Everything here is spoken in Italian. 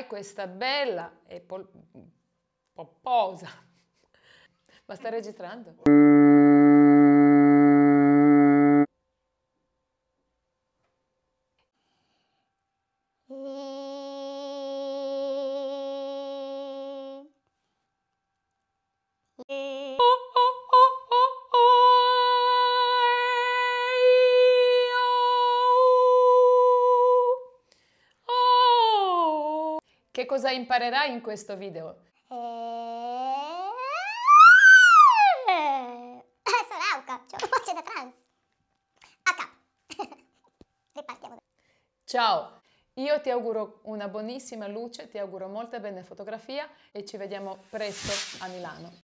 fai questa bella e pol- popposa. Ma sta registrando? Yeah. Mm. Che cosa imparerai in questo video? E... Sono Auca, ho voce da trans. A capo. Ripartiamo. Ciao, io ti auguro una buonissima luce, ti auguro molta bene fotografia e ci vediamo presto a Milano.